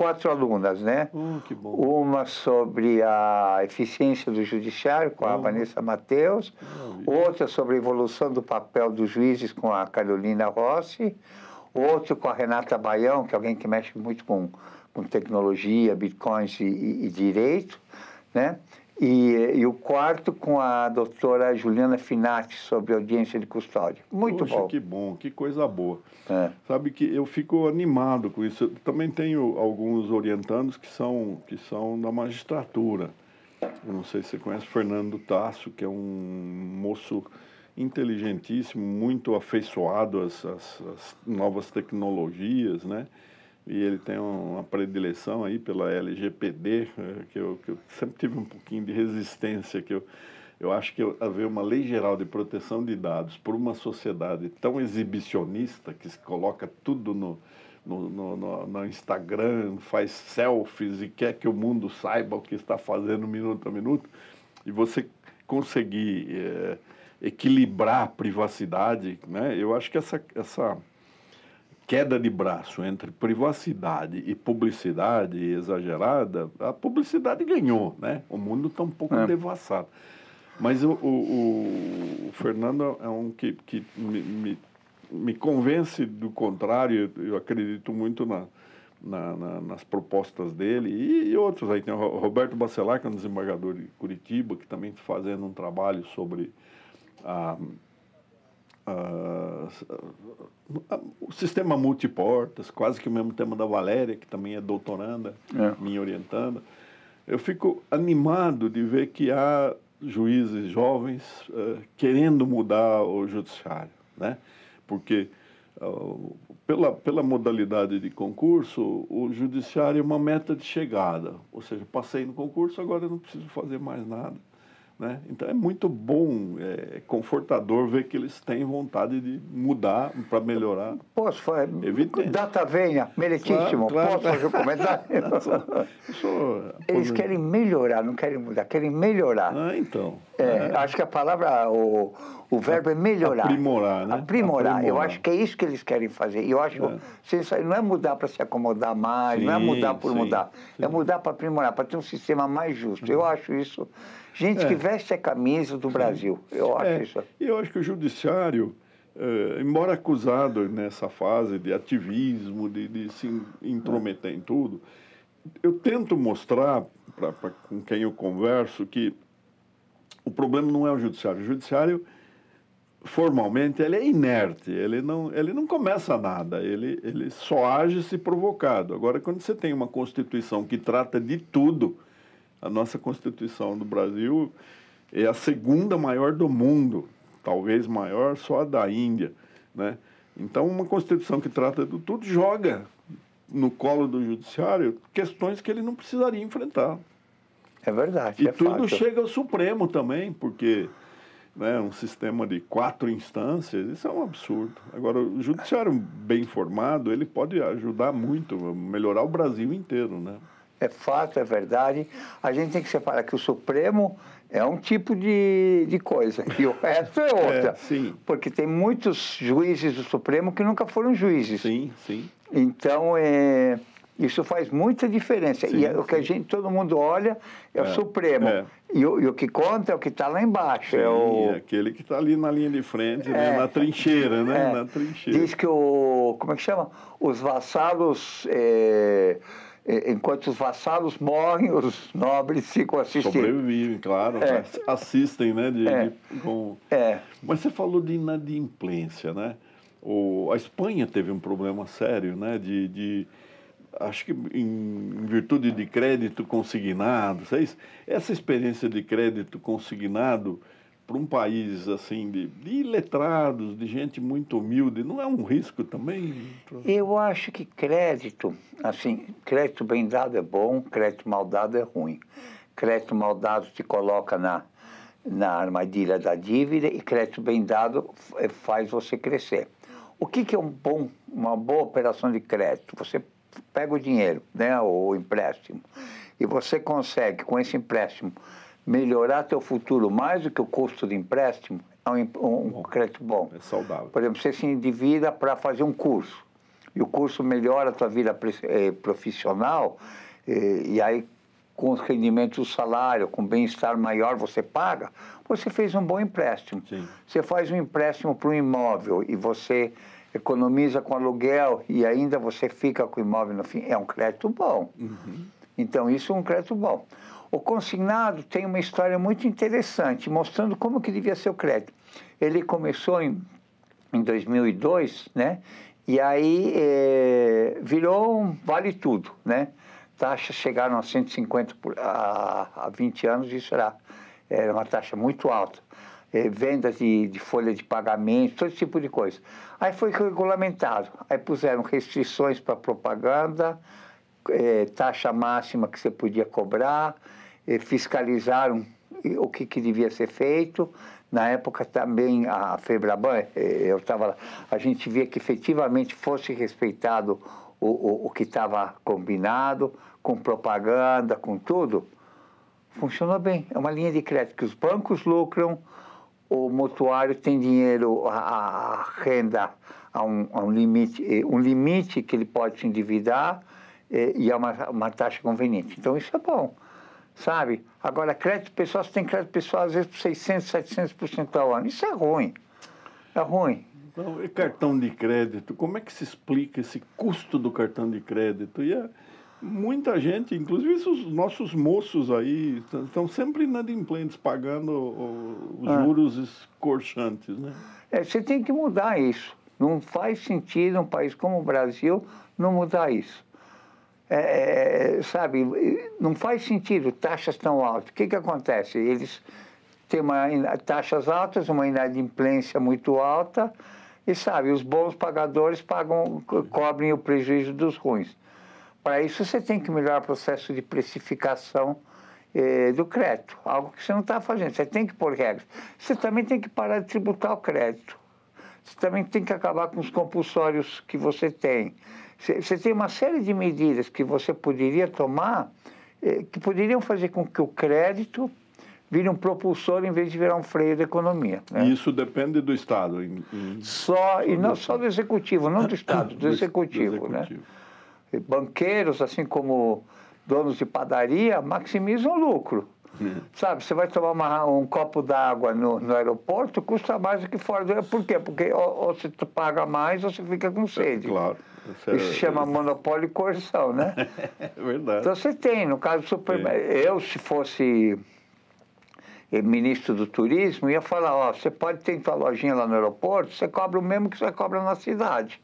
quatro alunas, né? Hum, que bom. Uma sobre a eficiência do judiciário, com a hum. Vanessa Mateus, hum, outra sobre a evolução do papel dos juízes, com a Carolina Rossi, outro com a Renata Baião, que é alguém que mexe muito com, com tecnologia, bitcoins e, e direito, né? E, e, o quarto com a doutora Juliana Finati sobre audiência de custódia. Muito Poxa, bom. que bom, que coisa boa. É. Sabe que eu fico animado com isso. Eu também tenho alguns orientandos que são, que são da magistratura. Eu não sei se você conhece Fernando Tasso, que é um moço inteligentíssimo, muito afeiçoado às, às, às novas tecnologias, né? e ele tem uma predileção aí pela LGPD, é, que eu, que eu sempre tive um pouquinho de resistência, que eu, eu acho que haver uma lei geral de proteção de dados por uma sociedade tão exibicionista, que se coloca tudo no, no, no, no, Instagram, faz selfies e quer que o mundo saiba o que está fazendo minuto a minuto, e você conseguir é, equilibrar a privacidade, né? eu acho que essa, essa queda de braço entre privacidade e publicidade exagerada, a publicidade ganhou, né? O mundo está um pouco é. devassado. Mas o, o, o, Fernando é um que, que me, me, me convence do contrário, eu acredito muito na, na, na, nas propostas dele e, e, outros. Aí tem o Roberto Bacelar, que é um desembargador de Curitiba, que também está fazendo um trabalho sobre a ah, ah, o sistema multiportas, quase que o mesmo tema da Valéria, que também é doutoranda, é. me orientando. Eu fico animado de ver que há juízes jovens uh, querendo mudar o judiciário, né? Porque uh, pela, pela modalidade de concurso, o judiciário é uma meta de chegada, ou seja, passei no concurso, agora eu não preciso fazer mais nada né? Então é muito bom, é confortador ver que eles têm vontade de mudar para melhorar. Posso fazer? Evidente. Data venha, meritíssimo. Claro, claro. Posso fazer um comentário? eles querem melhorar, não querem mudar, querem melhorar. Ah, então. É, é. Acho que a palavra, o, o verbo é melhorar. Aprimorar, né? Aprimorar. Aprimorar. Eu acho que é isso que eles querem fazer. Eu acho é. que não é mudar para se acomodar mais, sim, não é mudar por sim, mudar. Sim. É mudar para aprimorar, para ter um sistema mais justo. Uhum. Eu acho isso Gente é. que veste a camisa do Brasil. Eu é. acho é. isso. Eu acho que o judiciário, é, embora acusado nessa fase de ativismo, de, de se intrometer em tudo, eu tento mostrar para com quem eu converso que o problema não é o judiciário. O judiciário formalmente ele é inerte, ele não, ele não começa nada, ele, ele só age se provocado. Agora, quando você tem uma Constituição que trata de tudo, a nossa Constituição do Brasil é a segunda maior do mundo, talvez maior só a da Índia, né? Então, uma Constituição que trata do tudo joga no colo do judiciário questões que ele não precisaria enfrentar. É verdade. E é tudo fato. chega ao Supremo também, porque né, um sistema de quatro instâncias, isso é um absurdo. Agora, o judiciário bem formado, ele pode ajudar muito, melhorar o Brasil inteiro, né? é fato, é verdade. A gente tem que separar que o Supremo é um tipo de, de coisa e o resto é, é outra. É, Porque tem muitos juízes do Supremo que nunca foram juízes. Sim, sim. Então, é, isso faz muita diferença. Sim, e é o que a gente, todo mundo olha é, o é, Supremo. É. E o, e, o, que conta é o que está lá embaixo. Sim, é o... aquele que está ali na linha de frente, né? na trincheira, né? Na trincheira. Diz que o... Como é que chama? Os vassalos é, enquanto os vassalos morrem, os nobres ficam assistindo. Sobrevivem, claro. É. Assistem, né? De, é. de, com... é. Mas você falou de inadimplência, né? O, a Espanha teve um problema sério, né? De, de acho que em, virtude de crédito consignado, é Essa experiência de crédito consignado para um país assim de, de letrados, de gente muito humilde, não é um risco também? Eu acho que crédito, assim, crédito bem dado é bom, crédito mal dado é ruim. Crédito mal dado te coloca na, na armadilha da dívida e crédito bem dado é, faz você crescer. O que, que é um bom, uma boa operação de crédito? Você pega o dinheiro, né, ou o empréstimo, e você consegue, com esse empréstimo, melhorar teu futuro mais do que o custo de empréstimo é um, um bom, crédito bom. É saudável. Por exemplo, você se endivida para fazer um curso e o curso melhora a tua vida eh, profissional e, eh, e aí com os rendimentos do salário, com bem-estar maior, você paga, você fez um bom empréstimo. Sim. Você faz um empréstimo para um imóvel e você economiza com aluguel e ainda você fica com o imóvel no fim, é um crédito bom. Uhum. Então, isso é um crédito bom. O consignado tem uma história muito interessante, mostrando como que devia ser o crédito. Ele começou em, em 2002, né? E aí é, virou um vale tudo, né? Taxas chegaram a 150 por, a, a 20 anos, isso era, era uma taxa muito alta. É, eh, vendas de, de folha de pagamento, todo tipo de coisa. Aí foi regulamentado, aí puseram restrições para propaganda, é, taxa máxima que você podia cobrar, eh, fiscalizaram o que, que devia ser feito. Na época também a Febraban, eh, eu estava lá, a gente via que efetivamente fosse respeitado o, o, o que estava combinado, com propaganda, com tudo. Funcionou bem. É uma linha de crédito que os bancos lucram, o mutuário tem dinheiro, a, a renda a um, a um, limite, eh, um limite que ele pode se endividar e é uma, uma taxa conveniente. Então isso é bom sabe? Agora, crédito pessoal, você tem crédito pessoal às vezes por 600, 700% ao ano. Isso é ruim. É ruim. Então, e cartão de crédito, como é que se explica esse custo do cartão de crédito? E é muita gente, inclusive os nossos moços aí, estão sempre inadimplentes, pagando os ah. juros escorchantes, né? É, você tem que mudar isso. Não faz sentido um país como o Brasil não mudar isso. É, é, sabe, não faz sentido taxas tão altas. O que, que acontece? Eles têm uma, taxas altas, uma inadimplência muito alta, e sabe, os bons pagadores pagam, cobrem o prejuízo dos ruins. Para isso, você tem que melhorar o processo de precificação é, do crédito, algo que você não está fazendo. Você tem que pôr regras. Você também tem que parar de tributar o crédito. Você também tem que acabar com os compulsórios que você tem. Você tem uma série de medidas que você poderia tomar eh, que poderiam fazer com que o crédito vire um propulsor em vez de virar um freio da economia. Né? Isso depende do Estado. Em, em... Só, e não só do Executivo, não do Estado, ah, do, Executivo. Do executivo. Né? Banqueiros, assim como donos de padaria, maximizam o lucro. Hum. Sabe, você vai tomar uma, um copo d'água no, no, aeroporto, custa mais do que fora do aeroporto. Por quê? Porque ou, ou, você paga mais ou você fica com sede. É, claro. Isso chama monopólio e coerção, né? É verdade. Então você tem, no caso do supermercado. Eu, se fosse eh, ministro do turismo, ia falar, ó, você pode ter sua lojinha lá no aeroporto, você cobra o mesmo que você cobra na cidade.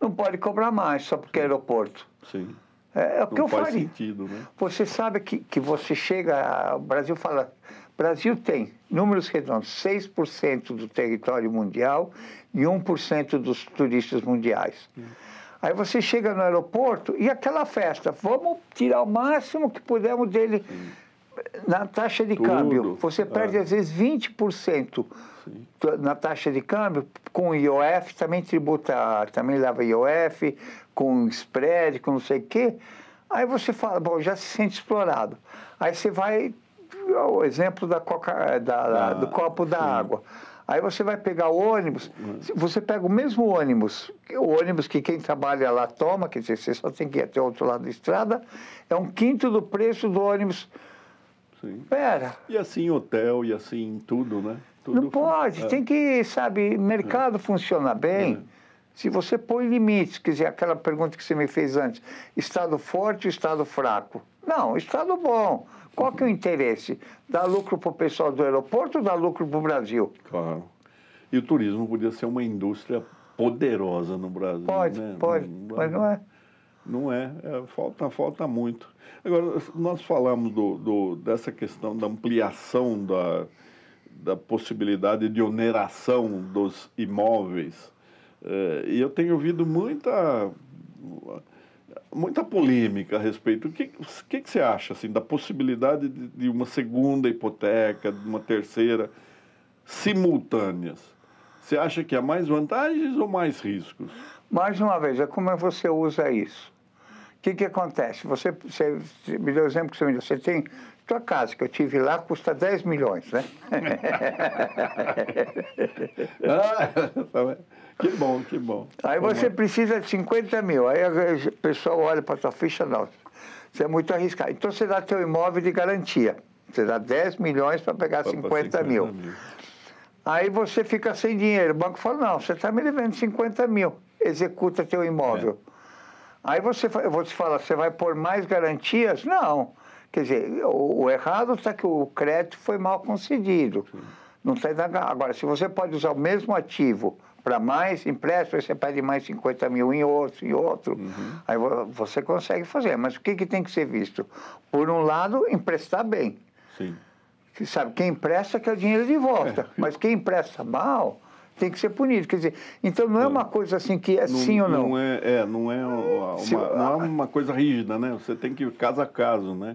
Não pode cobrar mais, só porque é aeroporto. Sim. É, é o que Não eu faz faria. sentido, né? Você sabe que, que você chega, o Brasil fala, Brasil tem, números redondos, 6% do território mundial e 1% dos turistas mundiais. Hum. Aí você chega no aeroporto e aquela festa, vamos tirar o máximo que pudermos dele hum. na taxa de Tudo. câmbio. Você perde, é. às vezes, 20% Sim. na taxa de câmbio, com IOF, também tributa, também leva IOF, com spread, com não sei o quê. Aí você fala, bom, já se sente explorado. Aí você vai é o exemplo da coca, da, do copo da água. Aí você vai pegar o ônibus, hum. você pega o mesmo ônibus, o ônibus que quem trabalha lá toma, quer dizer, você só tem que ir até o outro lado da estrada, é um quinto do preço do ônibus. Sim. Pera. E assim hotel, e assim tudo, né? Tudo Não pode, é. tem que, sabe, mercado é. funciona bem. É. Se você põe limites, quer dizer, aquela pergunta que você me fez antes, Estado forte ou Estado fraco? Não, Estado bom. Qual que é o interesse? Dar lucro para o pessoal do aeroporto ou dar lucro para o Brasil? Claro. E o turismo podia ser uma indústria poderosa no Brasil. Pode, né? pode, não, mas não é. Não é, é, falta, falta muito. Agora, nós falamos do, do, dessa questão da ampliação da, da possibilidade de oneração dos imóveis. É, e eu tenho ouvido muita muita polêmica a respeito. O que, que, que você acha assim, da possibilidade de, de, uma segunda hipoteca, de uma terceira, simultâneas? Você acha que há mais vantagens ou mais riscos? Mais uma vez, é como você usa isso. O que, que acontece? Você, você me deu o exemplo que você me deu. Você tem tua casa que eu tive lá custa 10 milhões, né? ah, tá que bom, que bom. Aí você precisa de 50 mil. Aí o pessoal olha para sua ficha, não. Você é muito arriscado. Então você dá teu imóvel de garantia. Você dá 10 milhões para pegar 50, 50 mil. mil. Aí você fica sem dinheiro. O banco fala, não, você está me devendo 50 mil. Executa teu imóvel. É. Aí você, você fala, você vai pôr mais garantias? Não. Quer dizer, o, o errado está que o crédito foi mal concedido. Sim. Não está Agora, se você pode usar o mesmo ativo para mais, empresta, você pede mais 50 mil em outro, e outro. Uhum. Aí você consegue fazer. Mas o que, que tem que ser visto? Por um lado, emprestar bem. Sim. Você sabe, quem empresta quer o dinheiro de volta. É. Mas quem empresta mal tem que ser punido. Quer dizer, então não é uma coisa assim que é não, sim ou não. Não é, é não é uma, Se, não é uma coisa rígida, né? Você tem que ir caso a caso, né?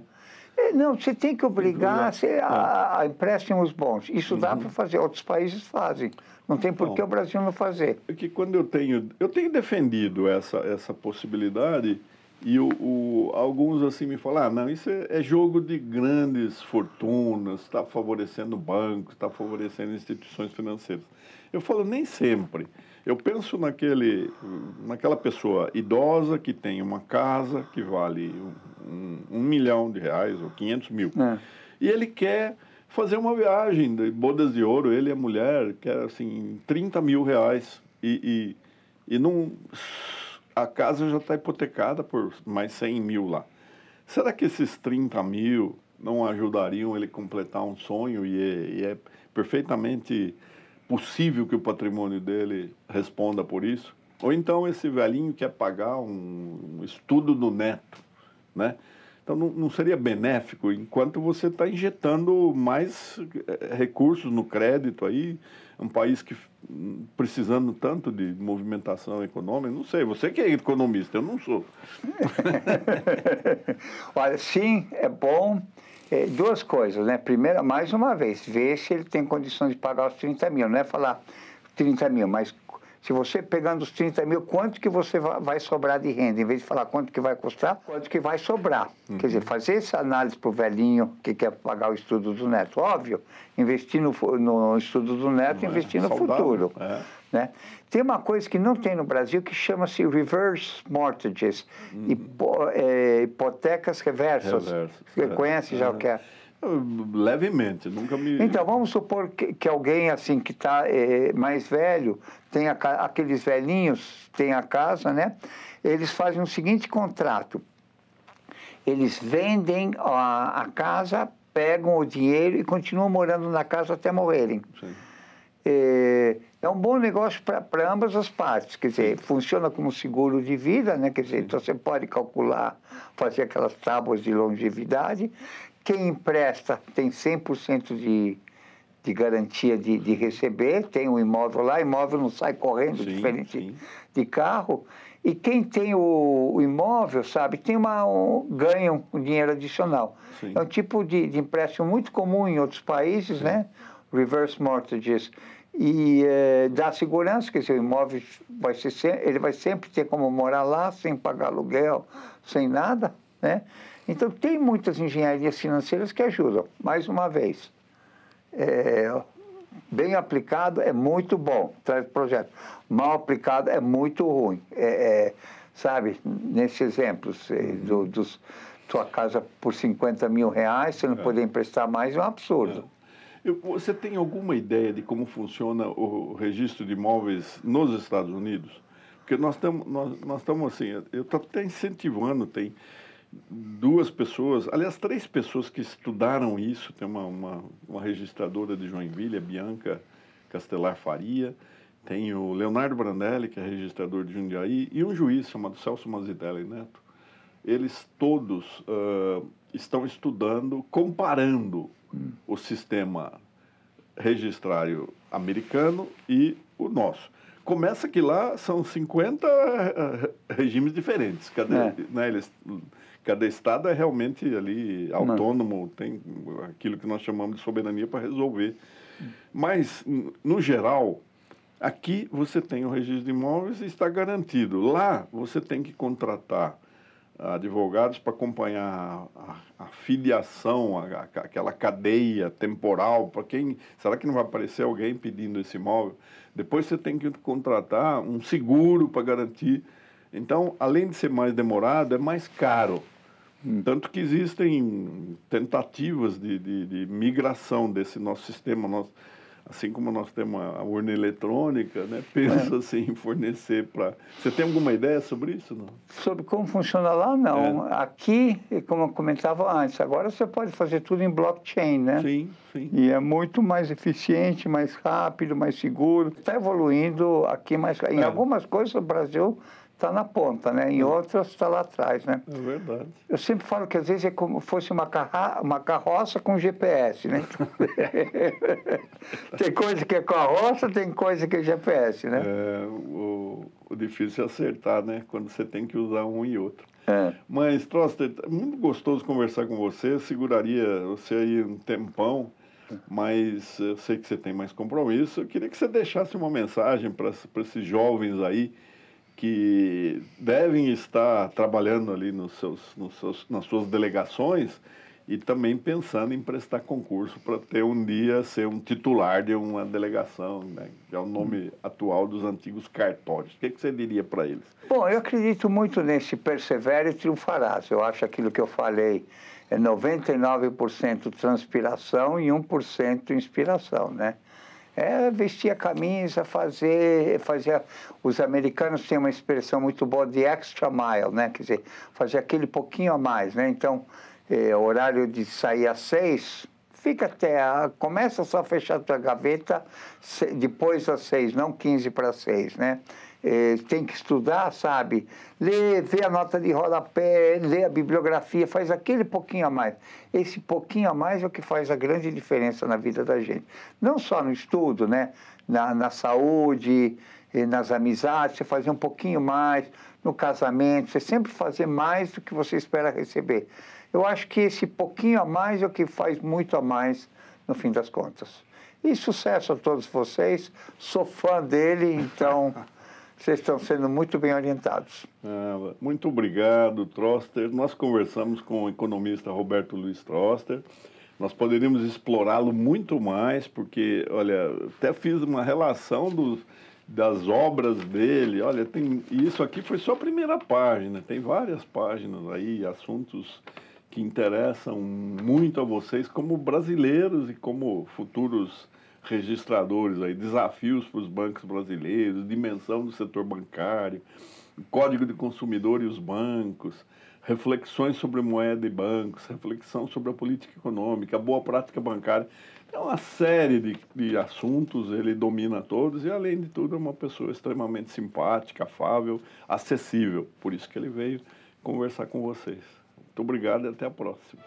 É, não, você tem que obrigar uhum. você, a, é. a empréstimos bons. Isso uhum. dá para fazer, outros países fazem. Não tem por que o Brasil não fazer. É que quando eu tenho, eu tenho defendido essa, essa possibilidade e o, o alguns assim me falam, ah, não, isso é, é jogo de grandes fortunas, está favorecendo bancos, está favorecendo instituições financeiras. Eu falo, nem sempre. Eu penso naquele, naquela pessoa idosa que tem uma casa que vale um, um milhão de reais ou 500 mil. É. E ele quer fazer uma viagem de bodas de ouro, ele e a mulher, quer assim, 30 mil reais. E, e, e não, a casa já está hipotecada por mais 100 mil lá. Será que esses 30 mil não ajudariam ele a completar um sonho e é, e é perfeitamente possível que o patrimônio dele responda por isso. Ou então esse velhinho quer pagar um, um estudo do neto, né? Então não, não seria benéfico enquanto você está injetando mais eh, recursos no crédito aí, um país que precisando tanto de movimentação econômica, não sei, você que é economista, eu não sou. Olha, sim, é bom é, duas coisas, né? Primeira, mais uma vez, ver se ele tem condições de pagar os 30 mil. Não é falar 30 mil, mas se você pegando os 30 mil, quanto que você vai sobrar de renda? Em vez de falar quanto que vai custar, quanto que vai sobrar. Uhum. Quer dizer, fazer essa análise para o velhinho que quer pagar o estudo do neto. Óbvio, investir no, no estudo do neto, Não é investir é. no futuro. É. Né? Tem uma coisa que não tem no Brasil que chama-se reverse mortgages, uhum. hipo, é, hipotecas reversas. reconhece Você é. conhece é. já o que é? é. Levemente, nunca me. Então, vamos supor que, que alguém assim que está é, mais velho, tem a, aqueles velhinhos, tem a casa, né? Eles fazem o seguinte contrato: eles vendem a, a casa, pegam o dinheiro e continuam morando na casa até morrerem. Sim. É, é um bom negócio para ambas as partes. Quer dizer, funciona como seguro de vida, né? Quer dizer, então você pode calcular, fazer aquelas tábuas de longevidade. Quem empresta tem 100% de, de garantia de, de receber, tem o um imóvel lá, imóvel não sai correndo, sim, diferente sim. de carro. E quem tem o, o imóvel, sabe, tem uma, um, ganha um, dinheiro adicional. Sim. É um tipo de, de, empréstimo muito comum em outros países, né? Reverse mortgages e é, dá segurança que seu imóvel vai ser, ele vai sempre ter como morar lá sem pagar aluguel, sem nada, né? Então tem muitas engenharias financeiras que ajudam. Mais uma vez, é, bem aplicado é muito bom, traz projeto. Mal aplicado é muito ruim. É, é sabe, nesse exemplo, eh, do, dos tua casa por 50 mil reais, você não é. poder emprestar mais, é um absurdo você tem alguma ideia de como funciona o registro de imóveis nos Estados Unidos? Porque nós estamos nós, estamos assim, eu estou até incentivando, tem duas pessoas, aliás, três pessoas que estudaram isso, tem uma, uma, uma registradora de Joinville, a Bianca Castelar Faria, tem o Leonardo Brandelli, que é registrador de Jundiaí, e um juiz chamado Celso Manzitelli Neto. Eles todos uh, estão estudando, comparando hum. o sistema registrário americano e o nosso. Começa que lá são 50 eh, eh, regimes diferentes. Cada, é. né, eles, cada estado é realmente ali autônomo, Não. tem aquilo que nós chamamos de soberania para resolver. Mas, no geral, aqui você tem o registro de imóveis e está garantido. Lá você tem que contratar advogados para acompanhar a, a filiação, a, a, aquela cadeia temporal, para quem será que não vai aparecer alguém pedindo esse imóvel? Depois você tem que contratar um seguro para garantir. Então, além de ser mais demorado, é mais caro. Tanto que existem tentativas de, de, de migração desse nosso sistema, nosso, assim como nós temos a urna eletrônica, né? pensa é. assim, em fornecer para. Você tem alguma ideia sobre isso? Não? Sobre como funciona lá, não. É. Aqui, como eu comentava antes, agora você pode fazer tudo em blockchain, né? Sim, sim. E é muito mais eficiente, mais rápido, mais seguro. Está evoluindo aqui, mais. em é. algumas coisas o Brasil está na ponta, né? Em hum. outras está lá atrás, né? É verdade. Eu sempre falo que às vezes é como fosse uma, carra... uma carroça com GPS, né? tem coisa que é carroça, tem coisa que é GPS, né? É, o, o difícil é acertar, né? Quando você tem que usar um e outro. É. Mas, Troster, tá muito gostoso conversar com você. Seguraria você aí um tempão mas eu sei que você tem mais compromisso. Eu queria que você deixasse uma mensagem para esses jovens aí que devem estar trabalhando ali nos seus, nos seus, nas suas delegações e também pensando em prestar concurso para ter um dia ser um titular de uma delegação, né? que é o nome atual dos antigos cartórios. O que, é que você diria para eles? Bom, eu acredito muito nesse persevere e triunfarás. Eu acho aquilo que eu falei é 99% transpiração e 1% inspiração, né? É vestir a camisa, fazer, fazer. Os americanos têm uma expressão muito boa de extra mile, né? Quer dizer, fazer aquele pouquinho a mais, né? Então, é, horário de sair às seis, fica até. A, começa só a fechar a tua gaveta depois às seis, não quinze para seis, né? eh, tem que estudar, sabe? Lê, vê a nota de rodapé, lê a bibliografia, faz aquele pouquinho a mais. Esse pouquinho a mais é o que faz a grande diferença na vida da gente. Não só no estudo, né? Na, na saúde, eh, nas amizades, você fazer um pouquinho mais, no casamento, você sempre fazer mais do que você espera receber. Eu acho que esse pouquinho a mais é o que faz muito a mais no fim das contas. E sucesso a todos vocês, sou fã dele, então Vocês estão sendo muito bem orientados. Ah, muito obrigado, Troster. Nós conversamos com o economista Roberto Luiz Troster. Nós poderíamos explorá-lo muito mais, porque, olha, até fiz uma relação dos, das obras dele. Olha, tem, isso aqui foi só a primeira página, tem várias páginas aí, assuntos que interessam muito a vocês como brasileiros e como futuros registradores aí, desafios para os bancos brasileiros, dimensão do setor bancário, código de consumidor e os bancos, reflexões sobre moeda e bancos, reflexão sobre a política econômica, boa prática bancária. É uma série de, de assuntos, ele domina todos e, além de tudo, é uma pessoa extremamente simpática, afável, acessível. Por isso que ele veio conversar com vocês. Muito obrigado e até a próxima.